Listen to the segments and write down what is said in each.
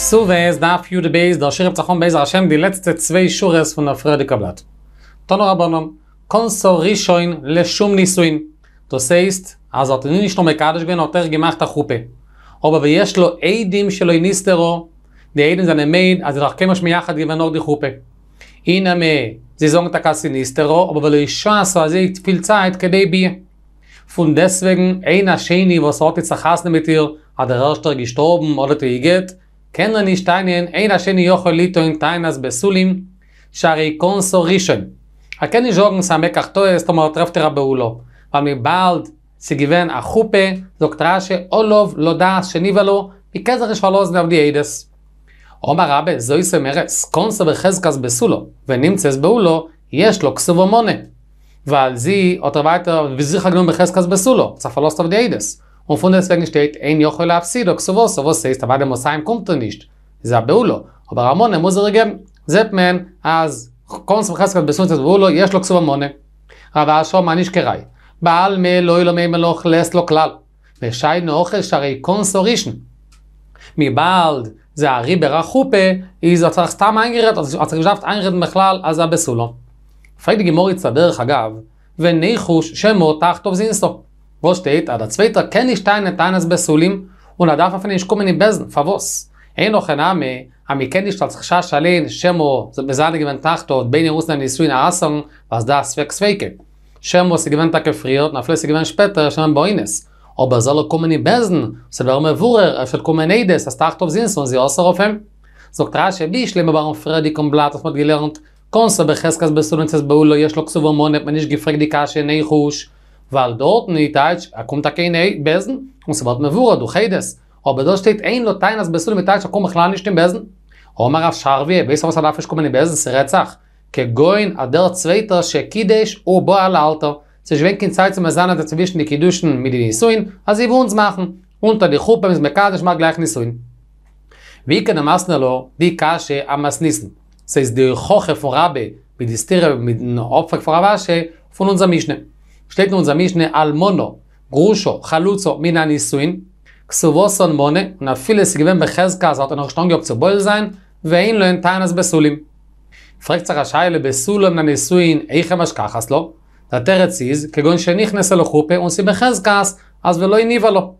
Ksuve es daf yud beis da shirb tzachon beis rashem di letzte zwei shures fun der frede kablat. Tonor abonom kon so rishoin le shum nisuin. Du seist az ot er nish no mekadish gven oter gemacht a chupe. Aber we yesh lo eidim shlo inistero de eidim zan meid az rakh kem shmi yachad gven or di chupe. In me ze zong ta kas inistero aber le isha so az it fil Fun deswegen einer sheni was hat mit dir hat er gestorben oder der כן לא נשתעניין, אין השני יוכל ליטוין טיינס בסולים, שהרי קונסו ראשון. הכן נשאוגן סמקח טויס, תאמר טרפטרה באולו. ומבלד לא. סגיוון החופה, דוקטרה שאולוב לא דעס שניבלו, מכזך ישפלוז נבדי עידס. עומר רבה זוהי סמרס, קונסו וחזקס בסולו, ונמצס באולו, לא, יש לו כסובו מונה. ועל זה עוד רבה יותר, וזריך הגנום בחזקס בסולו, צפלוס תבדי עידס. Und von deswegen steht ein Jochel auf sie, doch sowas, sowas heißt, aber der Mosheim kommt er nicht. Sie sagt, Beulo, aber Ramon, er muss er geben, sagt man, als kommt zum Chaskat, bis uns, Beulo, jesch lo ksuba Mone. Aber er schon, man ist gerei. Baal me lo ilo me meloch, lest lo klal. Beschei no ochel, schari konsorischen. Mi bald, ze a ribe Wo steht, a da zweiter kenne ich deine Tannes bei Sulim und a darf afen ich kommen in Besen, fa wos? Ein noch ein Ami, a mi kenne ich als Chashash allein, Shemo, so besanne gewinnt Tachto, und bein in Russland in Aasson, was da ist weg zweike. Shemo, sie gewinnt Tag gefriert, na flüssig gewinnt später, schon ein Boines. Ob er soll er kommen in Besen, so warum er wurrer, er wird kommen in Eides, als Tachto auf Sinsen, und sie ausser auf ihm? So krasche, wie ich lebe, warum kommt blatt, was man gelernt, man weil dort ne Teich, er kommt da kein Besen, und so wird mir wura, du chedes. Aber dort steht ein Lotein, als Besen mit Teich, er kommt klar nicht im Besen. Omer auf Scharwe, weißt du, was er darf, ich komme in den Besen, sie rätsach. Ke goin, a der Zweiter, she kidesh, o bo al alto. Sie schwenk in zum Ersana, der zwischen die mit den Nisuin, als sie machen. Unter die Chuppe, mit Mekadisch, mag gleich Nisuin. Wie kann er maßen, lo, er die Kasche am mit die mit den Opfer von von unserer Mischne. שטייטן unser Mischne Almono, Grusho, Chalutzo, Mina Nisuin, Xuvoson Mone, und auf viele sie gewinnen Bechezka, so hat er noch schon gehabt zu sein, ואין לו אין טענס בסולים. פרק צר השאי לבסולם לנישואין איך הם אשכחס לו? תתר את סיז, כגון שנכנסה לו חופה ונסי בחז כעס, אז ולא הניבה לו.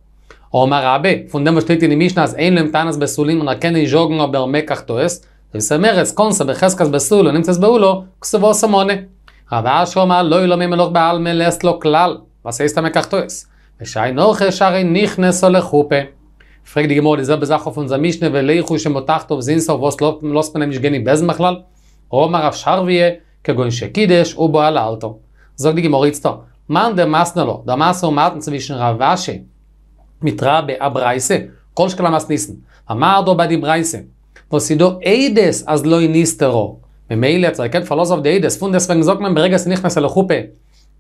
אומר רבי, פונדם ושליטי נמישנה אז אין להם טענס בסולים ונרקן אי ז'וגנו ברמקח טועס, ויסמר את סקונסה בחז כעס רבה שאומר לא ילומי מלוך בעל מלס לו כלל, וסייסת המקחתויס. ושי נוכה שרי נכנסו לחופה. פרק די גמור, דזר בזה חופון זה משנה ולאיכו שמותח טוב זינסו ווס לא, לא ספנה משגני בזם בכלל. רומר אף שרוויה כגון שקידש ובו על אלטו. זוג די גמור יצטו. מן דמאסנה לו, דמאסו מאטן צבי שרבה ש... מתראה באברייסה, כל שקלה מסניסן. אמר דו בדי ברייסה. Im Mail jetzt erkennt Verlust auf der Eides. Von deswegen sagt man, berege es nicht mehr so lechupe.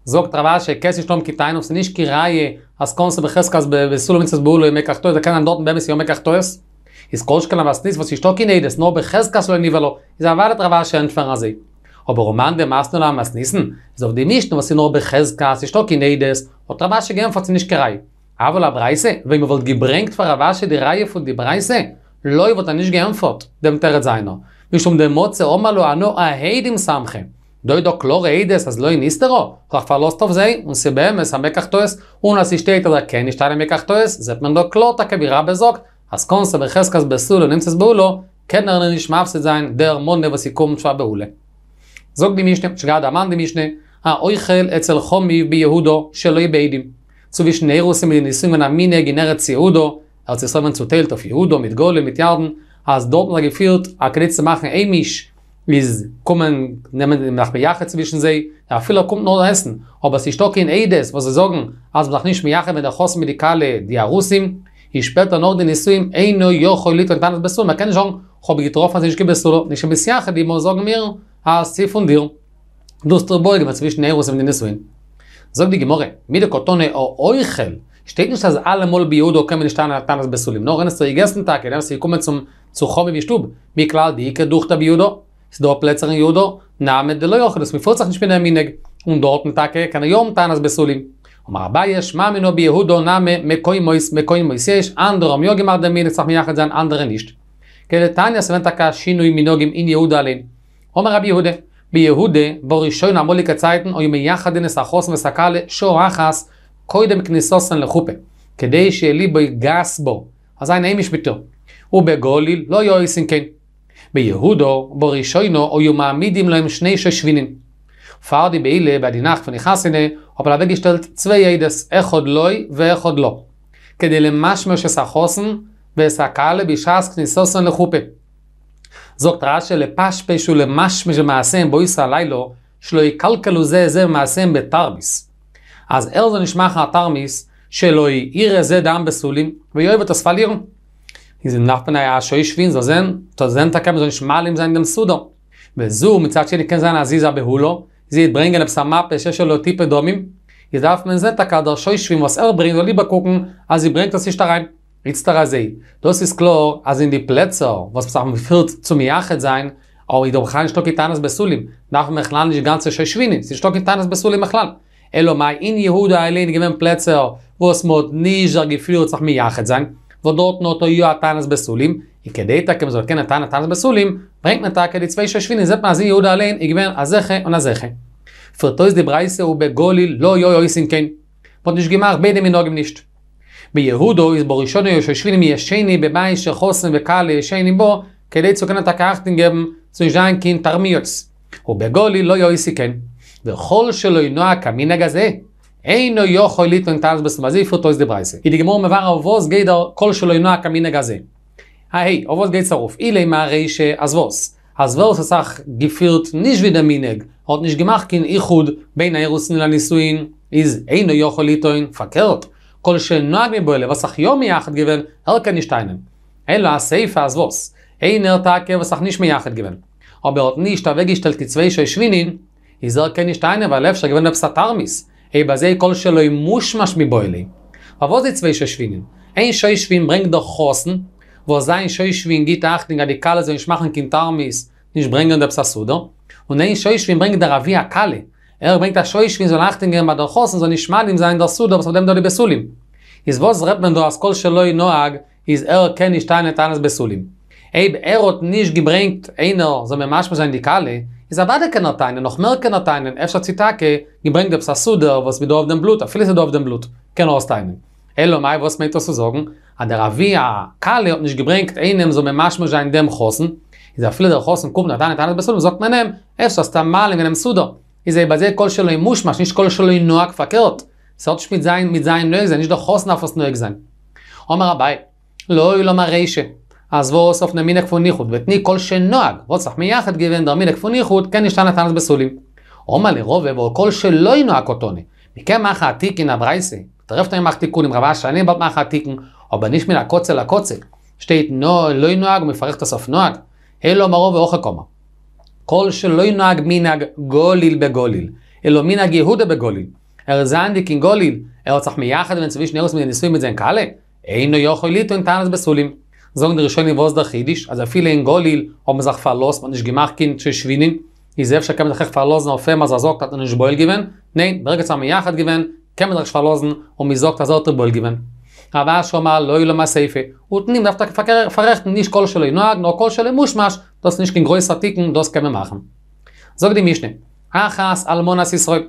Sogt Ravash, er kässt sich schon mit Kitainus, nicht die Reihe, als kommst du bechäßkas bei Sulamitzes Buhlu im Mekachtoes, er kann an Dorten Bemis, im Mekachtoes. Ist Kolschkala was nicht, was ich stock in Eides, nur bechäßkas oder Nivelo, ist er wartet Ravash, er entfernt sich. Aber Roman, wir auf die Mischten, was sie nur bechäßkas, ich stock in Eides, und Ravash, er gehen vor sie nicht die Reihe. Aber la Breise, wenn man wollt gebringt vor Ravash, die Reihe von יש שום דמוצה אומר לו אנו אהדים סמכם. דוי דוק לא ראידס אז לא יניסטרו. כך פעל לא סטוב זה, ונסיבם אס המקח טועס, ונסי שתי את הדקן נשתן המקח טועס, זה פמן דוק לא תקבירה בזוק, אז קונסה וחסקס בסולו נמצס בולו, כן נרנה נשמע אפסת זין, דר מונה וסיכום באולה. בהולה. זוג דמישנה, שגעד אמן דמישנה, האויכל אצל חומי ביהודו שלא יבאידים. צובי שני רוסים מדיניסים ונאמיני גנרת סיהודו, ארצי סלמן צוטל תוף יהודו, als dort mal gefühlt, a kritz zu machen, ey mich, is kommen, nehmen die nach Bejache zwischen sie, ja, viele kommen nur essen, aber sie stocken in Eides, wo sie sagen, als man sagt nicht Bejache, wenn der Chos mit die Kalle, die Arusim, ich spät dann auch den Nisuim, ey no jocho, litwe, dann ist besuhl, man kann nicht sagen, hab ich getroffen, sie ist gebesuhl, nicht ein Bejache, die muss sagen mir, als sie von dir, steht nicht, dass alle mal bei Judo kommen in Stana Tanas Besulim. Noch eines zu gestern Tag, in dem sie kommen zum zu Chomi wie Stub. Mi klar, die Ike duchte bei Judo, ist dort Plätze in Judo, Name de Loyoche, das mir vorzach nicht mehr in Minig. Und dort ein Tag, kann er Jom um Tanas Besulim. Und mir Abaye, Schmami no bei Judo, Name, Mekoi Mois, Mekoi Mois, Mekoi Mois, Mekoi Mois, Mekoi Mois, Mekoi Mois, Mekoi Mois, Mekoi Mois, Mekoi Mois, Mekoi Mois, Mekoi Mois, Mekoi Mois, Mekoi Mois, Mekoi Mois, Mekoi Mois, Mekoi Mois, Mekoi Mois, Mekoi Mois, קודם כניסוסן לחופה, כדי שיהיה ליבוי גס בו, אזי נעים ישבתו. ובגוליל לא יויסין כן. ביהודו, בראשונו, היו מעמידים להם שני ששבינים. פרדי באילה, Beile bei אבל אבי גשתלת die ידס, hat man weggestellt zwei Jedes, echod loi ve echod lo. כדי למשמע שסחוסן וסקאלה בישס כניסוסן לחופה. זו רש"י שלפשפש ולמשמע שמעשיהם בו ישראל לילו, שלא יקלקלו זה זה מעשיהם בתרביס. אז אלזה נשמע לך התרמיס, שלא יאיר איזה דם בסולים, ויואב את הספלירם. איזה נחפן היה שוי שווין, זו זן, זו זן תקם, זו נשמע לי אם זה גם סודו. וזו, מצד שני, כן זן עזיזה בהולו, זה יתברנגה לבשמה פשש שלו טיפה דומים, ידעף מן זה תקה דרשוי שווין, ועשר ברינג, ולי בקוקן, אז יברנג תסיש תרעים. יצטר הזה, דוס יסקלור, אז אין די פלצור, ועוד פסח מפירט צומיחת זין, או ידורכן שטוק איתנס בסולים, נחפן מכלל נשגן צה שוי שוויני, זה שטוק איתנס בסולים מכלל. Elo mai in Yehuda allein gewen Plätze, wo es mod nie ja gefühlt sich mir jachet sein, wo dort no to yo atanas besulim, i kedet a kem zolken atan atanas besulim, bringt man tag die zwei schwinnen, seit man sie Yehuda allein gewen azeche und azeche. Für tois de braise u be golil lo yo yo isin ken. Wat nicht gemacht, beide mir noch nicht. Bei Yehuda borishon yo shvin mi yesheni be mai shchosn bo, kedet zolken atakachten geben zu jankin tarmiots. Ubegoli lo yo isin ken. וכל שלא ינוע כמין הגזע. אין או יוכל ליטון טאנס בסמזי פוטויס דה ברייסה. כי דגמור מבר אבוס גיידר כל שלא ינוע כמין הגזע. היי, אבוס גיידר צרוף. אילי מהרי שעזבוס. עזבוס עסך גפירת נשווי דה מינג. עוד נשגמח כאין איחוד בין האירוסים לנישואין. איז אין או יוכל ליטון פקרת. כל שנוע מבוילה וסך יום יחד גבן הלכה נשטיינן. אין לו הסייפה עזבוס. אין נרתקה וסך נשמי יחד גבן. aber nicht da weg ist איז ער קיין שטיינער וואל אפשר געווען אפס טארמיס היי באזע קול שלוי מוש מש מבוילי וואס איז צוויי שווינען אין שוי שווין ברנג דא חוסן וואס זיין שוי שווין גיט אכטנג די קאלע זוי שמחן קין טארמיס ניש ברנג דא פססודו און אין שוי שווין ברנג דא רבי קאלע ער ברנג דא שוי שווין זול אכטנג מא דא חוסן זוי נישט מאל אין זיין דא סודו וואס דעם דא בסולים איז וואס רב מן דא אס קול שלוי נואג איז Ey, er hat gebringt, einer, so mehr Maschmus an is a bade kana tainen noch mer kana tainen efsh tzitake gebringt der psasuder was mit auf dem blut a filis auf dem blut kana aus tainen elo mai was mit das sorgen a der avia kale hat nicht gebringt einem so mamash mo jain dem khosen is a filis der khosen kumt tainen tainen besol sagt man nem efsh sta mal mit dem sudo is a bade kol shlo im mush mach nicht kol shlo in noak fakert עזבו סוף נמינא כפו ניחוד, ותני כל שנוהג, רוצח מיחד גיוון דרמינא כפו ניחוד, כן ישתנה תנת בסולים. עומא לרובב, או כל שלא ינוע קוטוני. מכם מאחא עתיקין אברייסי, טרפת עם תיקון עם רבה שנים בת מאחא עתיקין, או בניש מן הקוצל לקוצל. שתית לא ינוהג ומפרך הסוף נוהג. אלו מרו ואוכל קומה. כל שלא ינוהג מנהג גוליל בגוליל, אלו מנהג יהודה בגוליל. ארזנדיקין גוליל, ארצח מיחד ונצבי שני ארוס מנישואים את זה אין קאלה. אינו יוכל ליטו אין טענת בסולים. זאָגן די רשוני וואס דאַ חידיש, אז אַ אין גוליל, אָבער מזרח פאַלאָס, מיר קין צו שווינען. די זעף שקעמ דאַ חך פאַלאָס נאָ פעם אַז אַזאָג נײן, ברגע צעמע יאַחד געווען, קעמ דאַ שפאַלאָסן און מיר זאָג אַז אַ טער בויל געווען. אַבער שו מאַל לוי למא סייף, און נים דאַפט אַ נישט קול שלוי נאָג, נאָ קול שלוי מוש מאַש, דאָס נישט קין גרויסער טיקן, דאָס קעמ מאכן. זאָג די מישנה. אַ חאַס אַלמונאס ישראל,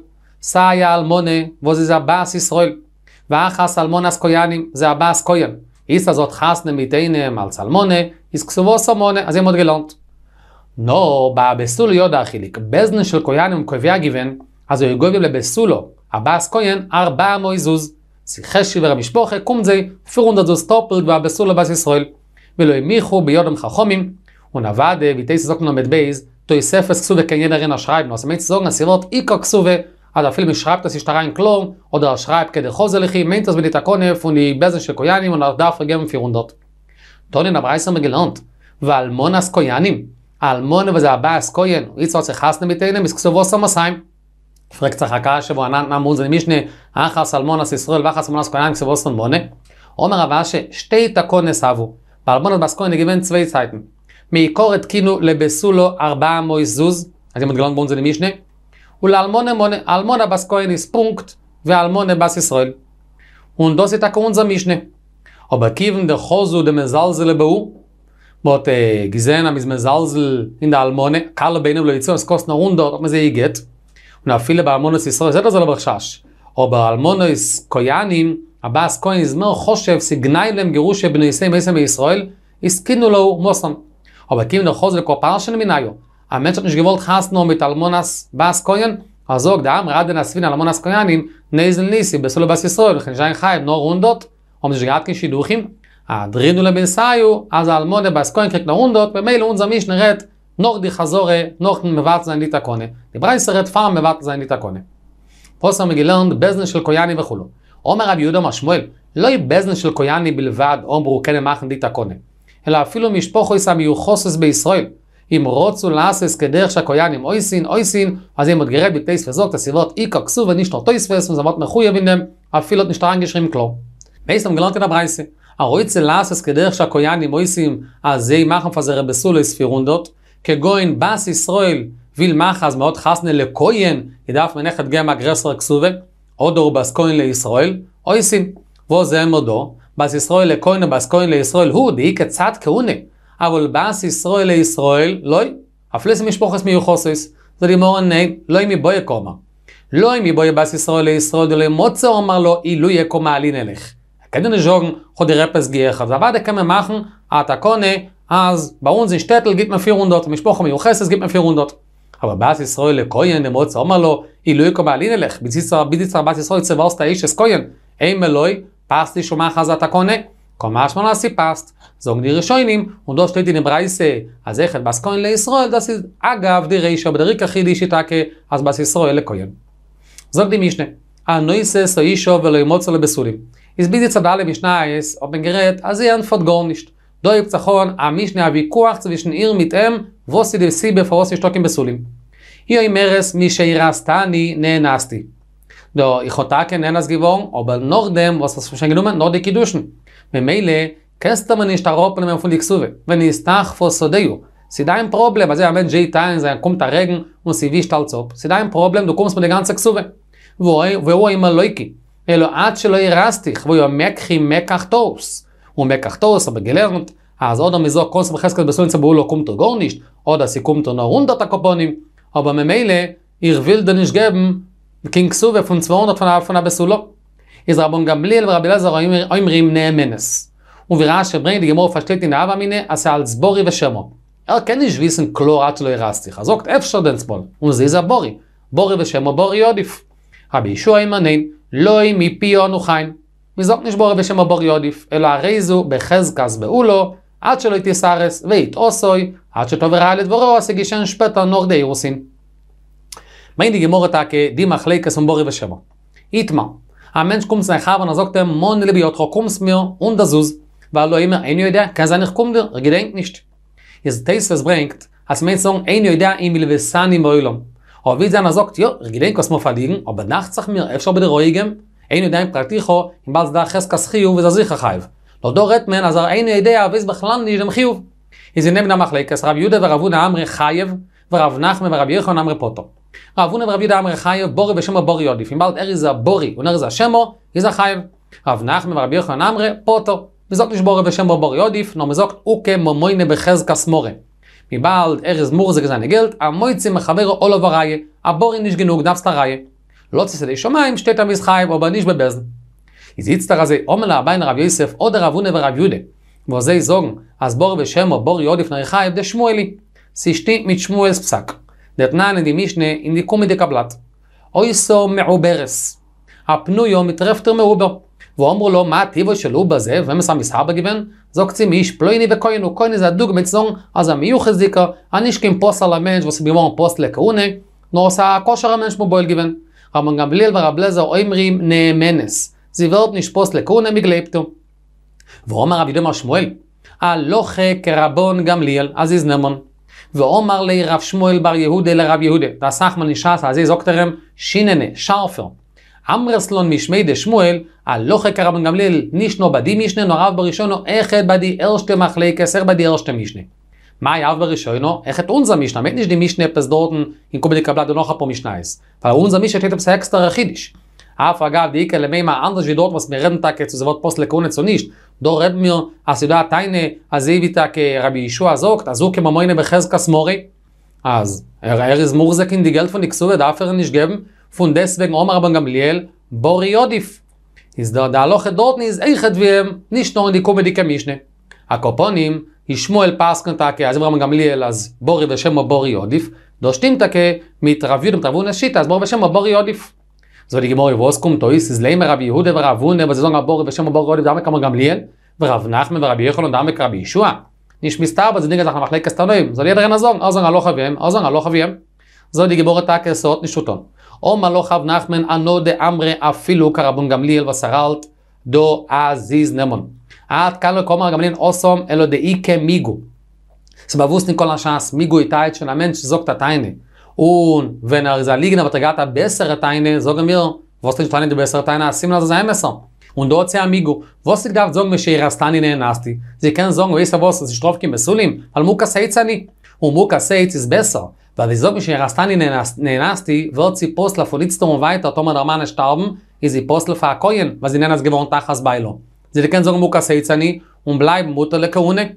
סאַיע אַלמונע, וואָס איז אַ באס ישראל. ואַ חאַס אַלמונאס קויאנים, is azot hasne mit deine mal salmone is ksuvo samone az imot gelont no ba besul yod achilik bezne shel koyan um koyvia given az oy gove le besulo a bas koyan arba moy zuz si khashi ver mishpoche kum ze firund az stopel ba besul ba israel velo imichu bi yodem khachomim un אז אפילו מי שרייבת עשי שטרה עם או עוד אה שרייב כדי חוזר לכי, מנטס בלי קונף איפה אני בזן של קויאנים, עוד דף רגם פירונדות. טונן אברייסר מגילונט, ואלמון אס קויאנים, אלמון וזה הבא אס קויין, איצו עצי חסנה מתאינם, איס כסובו סמסיים. פרק צחקה שבו ענן נמון זה נמישנה, אחס אלמון אס ישראל ואחס אלמון אס קויאנים, כסובו סמבונה. אומר הבא ששתי תקון נסבו, ואלמון אס בס קויין נגיבן צווי צייטן. לבסולו ארבעה מויזוז, אז אם את גלון ולאלמונה מונה, אלמונה בס כהן איס פונקט ואלמונה בס ישראל. ונדוס איתה כאונז המשנה. קיבן כיוון דחוזו דמזלזל בו, מות גזען המז מזלזל אין דאלמונה, קל בינם לביצוע אז כוס נרון דור, מזה יגט. ונאפיל לבאלמונה סיסרו, זה לא זה לא בחשש. או באלמונה איס כהנים, הבאס כהן חושב סגנאי להם גירוש בני ישראל מישראל, הסכינו לו מוסם. אבל כיוון דחוזו לכל פרשן מנהיו, a mentsh hot nish gevolt hasn no mit almonas bas koyen azog dam raden asvin almonas koyanim nezel nisi besol bas yisrael khin zayn khay no rundot um nish gat kish duchim a drinu le bensayu az almone bas koyen krek no rundot be mail unza mish neret noch di khazore noch mevat zayn dit akone di braiser et farm mevat zayn dit akone pos am אלא אפילו משפוחו יסע מיוחוסס בישראל, אם רוצו לאסס כדרך שהקויאנים אויסין אויסין אז אם מתגרד בטייס וזוק את הסיבות איקה כסוב ונשתר טייס וזוק וזה מאוד מחויב אינם אפילו את נשתרן גשרים כלו. מייס אתם גלנטן הברייסי הרויצה לאסס כדרך שהקויאנים אויסין אז זה ימחם פזר רבסו לספירונדות כגוין בס ישראל ויל מחז מאוד חסנה לקויין ידף מנכת גם אגרסר כסובה אודור בס קוין לישראל אויסין ווא זה מודו בס ישראל לקוין ובס קוין לישראל הוא דהיק הצעת כהונה אבל באס ישראל לישראל, לאי, אפלס משפוחס מיוחוסס, זה לימור הנה, לאי מבוי קומה. לאי מבוי באס ישראל לישראל, דולי מוצא אומר לו, אילו יקומה עלין אלך. כדי נשוג, חוד רפס גייך, אז עבד הכמה מחן, אתה קונה, אז באון זה שטטל גיט מפיר רונדות, משפוחה מיוחסס גיט מפיר רונדות. aber bas israel le koyen dem otz omer lo i lo ikom alin lech bizitzer bizitzer bas israel tsvaust a ish es koyen קומה שמונה סיפסט, זוג די רישיינים, ודו שתי דין ברייסה, אז איכן בס כהן לישראל, דס אגב די רישו בדריק אחיד איש איתה כה, אז באס ישראל לכהן. זוג די משנה, הנויסה סו אישו ולא ימוצו לבסולים. איז בידי צדה למשנה איז, או בנגרת, אז אין פות גורנישט. דו יוק צחון, המשנה הוויכוח צווישן איר מתאם, ווסי די סי בפרוס ישתוקים בסולים. יוי מרס, מי שאירסתה אני, נאנסתי. דו, איכותה כן נאנס גיבור, או בנורדם, ווסס ממילא, כסת מניש תרופ למה פול יקסובה, וניסטח פוסודיו. סידה עם פרובלם, אז יאמן ג'י טיין, זה יקום את הרגן, וסיבי שטלצופ. סידה עם פרובלם, דוקום ספו לגן צקסובה. והוא עם הלויקי. אלו עד שלא ירסתיך, והוא יומק חי מקח טוס. הוא מקח טוס, אבל גלרנט. אז עוד המזו קונסם חסקת בסוינצה בואו לו קום תרגורנישט, עוד הסיכום תרנרון דת הקופונים, אבל ממילא, ירוויל דניש גבם, קינג סובה פונצוונות פנה פנה בסולו. איזה רבון גמליאל ורבי אלעזר אומרים נאמנס. ובראה שבריין דגמור פשטיטין אבא מיניה עשה על צבורי ושמו. אל אה, כן איש ויסן כלור עד שלא הרסתי חזוק אפשר דנצבול. ומזיזה בורי. בורי ושמו בורי עודיף. רבי ישוע ימנין לוי לא מפי יונו חיין. מזוק נשבור רבי בורי עודיף. אלא הרי זו בחזקס באולו עד שלא יתיסרס ואית אוסוי עד שטוב ראה לדבורו עשי גישן שפטה נור די אירוסין. מיין דגמור אותה כדימח ליקס ובורי ושמו. איתמה a mentsh kumt zayn khaven a zogt mon lebe yot khumts mir und das us weil lo immer ein yoder kan zayn khum der gedenkt nicht is des was bringt as mentsh un ein yoder im lebe er san im oilom a vid zayn a zogt yo gedenk kos mo fadigen ob nacht zakh mir efshar bei der roigem ein yoder im praktikho im baz da khas kas khiyu ve zazikh khayv lo dorat men רב עונה ורבי דאמר חייב בורי בשם בורי עודיף. אם בלת ארי זה הבורי, הוא נר זה השמו, איזה חייב. רב נחמן ורבי יוחנן אמרה, פוטו. מזוק לשבורי בשם הבורי עודיף, נו מזוק אוקה מומוינה בחזק הסמורה. מבלת ארי זמור זה גזן הגלת, המויצי מחבר אולו וראיה, הבורי נשגנוג דפס לראיה. לא צסדי שומיים, שתי תמיס חייב או בניש בבזן. איזה יצטר הזה, אומר לה הבין הרב יוסף, עוד הרב עונה ורב יודה. ועוזי זוג, אז בורי בשם הבורי עודיף נרחייב, דשמואלי. סישתי מתשמואל ספסק. Net nana di mishne in di komedike kablat. Oy so me u bers. A pnu yo mit refter me u ber. Vo amro lo ma tiva shlo baze ve mesam mishab geben, zogt zi mish pleini de koyn un koyn ze dug mit zon azam yukh zika, ani shkem posala ments vos be mon postle kune, no sa kocher mensh mo boel geben. Ha mo gamliel va rableza oy ואומר לי רב שמואל בר יהודה לרב יהודה. תעסח מנישס, אז איזוק תרם, שיננה, שרפר. אמרסלון משמי דה שמואל, הלוכה כרבן גמליל, נישנו בדי משנה, נורב בראשונו, איכת בדי ארשתה מחלי כסר בדי ארשתה משנה. מה היה בראשונו? איך את אונזה משנה? מת נשדי משנה פסדורטן, אין קובי לקבלת נוחה פה משנה אס. אבל אונזה משנה תתפסה אקסטר החידיש. Af agav de ikel mei ma anders wie dort was צו reden tag jetzt zuvot post lekone zu nicht. Dort red mir as da taine as evita ke אז yeshua איז azu ke mamoyne bechezkas mori. Az er er iz murzak in di geld von ikso da afer nicht geben. Von deswegen omar ben gamliel קומדי yodif. Iz da da loch dort nis eichet אז בורי ושם בורי עודיף, דושתים תקה, מתרבי ומתרבו נשית, אז בורי ושם בורי so די gemore was kommt da ist es leimer rabbi jude war wohl aber sagen aber bei schon aber da kann man gamliel rav nachme und rabbi jehon und da rabbi yeshua nicht mist aber sind gesagt nach lekas tanoim soll ihr dran sagen also hallo haben also hallo haben so die gemore tag ist dort nicht schon Oma lo chav nachmen ano de amre afilu karabun gamliel vasaralt er do Und wenn er sei liegen, aber er geht ein besserer Teine, sagen wir, was ist ein besserer Teine, als ihm das ein Messer. Und dort sagt Amigo, was ich darf sagen, wenn ihr das Teine nicht hast? Sie können sagen, weißt du was, es ist drauf, kein Messulim, weil Muka seht es ja nicht. Und Muka seht es ist besser. Weil wenn ich sage, wenn ihr weiter, wenn man der ist sie Postle für Akoyen, weil sie nennen gewohnt Tachas Beilo. Sie können sagen, Muka seht es und bleiben Mutterle Kehune.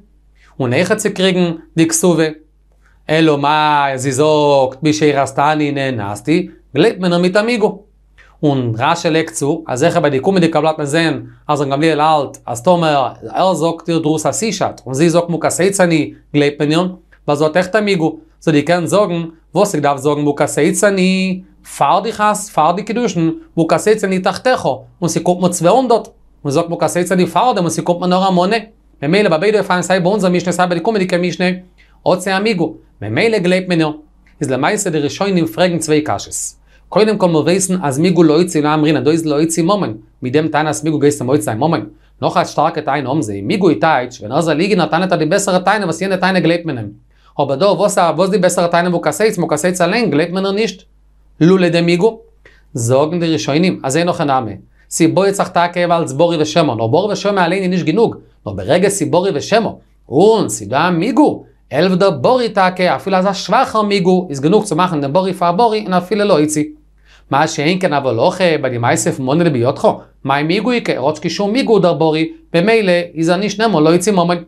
Und nachher zu kriegen, die אלו מה, זי זוגט, מי שירסטני נאנסטי, גלט מנו מיט אמיגו. און רשע לקצו, אז איך הבא דיקום מדי קבלת מזן, אז אני גמליאל אלט, אז תומר, אל זוגט דרוס אסישת, און זי זוגט מוקסי צני, גלט מנו, וזאת איך תמיגו, זו דיקן זוגן, ווסק דאב זוגן מוקסי צני, פאר די חס, פאר די קידושן, מוקסי צני תחתךו, און סי קופ מוצווה אונדות, און זוגט מוקסי צני פאר די, און סי קופ מנור המונה, Wenn meile gleibt mir no, is la meise der scheine im fragen zwei kasches. Koinem kommen reisen as migu leutzi na amrina dois leutzi momen, mit dem tanas migu geist am leutzi momen. Noch als starke tein um sie, migu itaitsch, wenn also liegen na tanet die bessere teine, was jene teine gleibt mir no. Aber do was a was die bessere teine wo kaseits, mo kaseits allein gleibt mir no de migu sorgen der noch a name. Sie boy tsachta kevalz bori ve shemo, no bori ve shemo allein nicht genug. No berege sibori ve shemo. Un sidam migu, Elf der Bori Take, a fila za schwacher Migu, is genug zu machen den Bori fa Bori in a fila loizi. Ma a shein ken avo loche, ba di maisef monere biotcho, ma a Migu ike, rotski shu Migu der Bori, be meile, is a nish nemo loizi momen.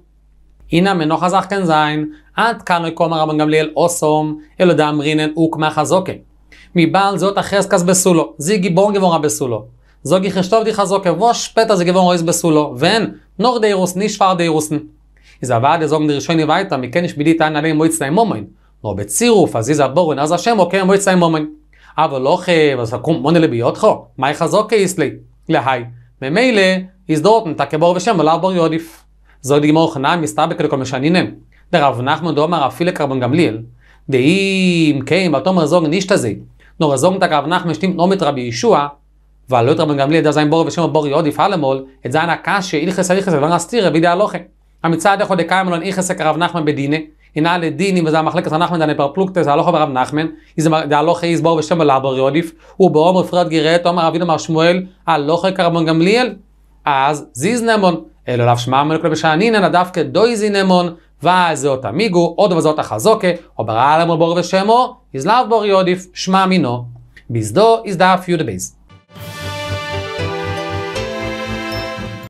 Ina me noch a sach ken sein, ad kan oi koma rabban gamliel osom, elu da amrinen uk ma chazoke. Mi bal zot a cheskas besulo, zi gibon gibon a besulo. Zogi chestov di chazoke, vo a shpeta zi gibon besulo, ven, nor deirus, nish far deirusen. איזה ועד אזוג דרשוני ואיתה, מכן בידי תען עליהם מועצת להם מומן. נו לא בצירוף, אז איזה בורן, אז השם אוקיי מועצת להם מומן. אבל לא חייב, אז חכום מונה לביותך, מאי חזוק איסלי, להי. ממילא, איזדורתן תקבור ושם ולא בור יודיף. זו דגמור חנא, מסתבק לכל משנינם. דרב נחמן דאמר אפילה קרבן גמליאל. דאם כן, בתומר זוג זה. נו רזוג תקרב נחמן שתים נומת לא רבי ישוע, ועלו את רבן גמליאל דזיין בור ושם ובור יודיף הלמול, את זין הקשה, אילכס הליכס ולא נסתיר בידי הלוכה. המצעד המצד אחד דקיימלון איכס כרב נחמן בדיני, הנה לדיני וזה המחלקת הנחמן דני פרפלוקטה, זה הלוך ברב נחמן, זה הלוך איז בור ושם בלבר יודיף, ובאום פרד גירט, אומר אבינו מר שמואל, הלוך כרבון גמליאל, אז זיז נמון, אלא לאו שמע מלוק מלך לבשענינן, דווקא זי נמון, וזאת עמיגו, עוד וזאת החזוקה, או ברא למול בור ושמו, יזלב בור יודיף, שמע מינו, ביזדו יזדף יוד בייז.